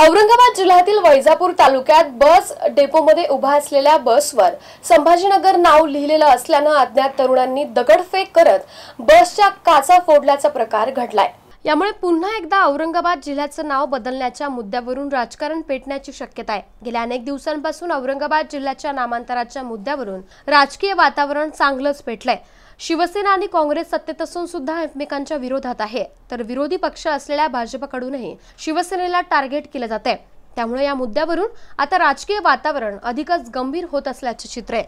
औरंगाबाद जिल्ह्यातील वैजापूर तालुक्यात बस डेपोमध्ये उभा असलेल्या बसवर संभाजीनगर नाव लिहिलेलं असल्यानं अज्ञात तरुणांनी दगडफेक करत बसच्या काचा फोडल्याचा प्रकार घडलाय यामुळे पुन्हा एकदा औरंगाबाद जिल्ह्याचं नाव बदलण्याच्या मुद्द्यावरून राजकारण पेटण्याची शक्यता आहे गेल्या अनेक दिवसांपासून औरंगाबाद जिल्ह्याच्या नामांतराच्या मुद्द्यावरून राजकीय वातावरण चांगलंच पेटलंय शिवसेना आणि काँग्रेस सत्तेत असून सुद्धा एकमेकांच्या विरोधात आहे तर विरोधी पक्ष असलेल्या भाजपकडूनही शिवसेनेला टार्गेट केलं जात त्यामुळे या मुद्द्यावरून आता राजकीय वातावरण अधिकच गंभीर होत असल्याचे चित्र आहे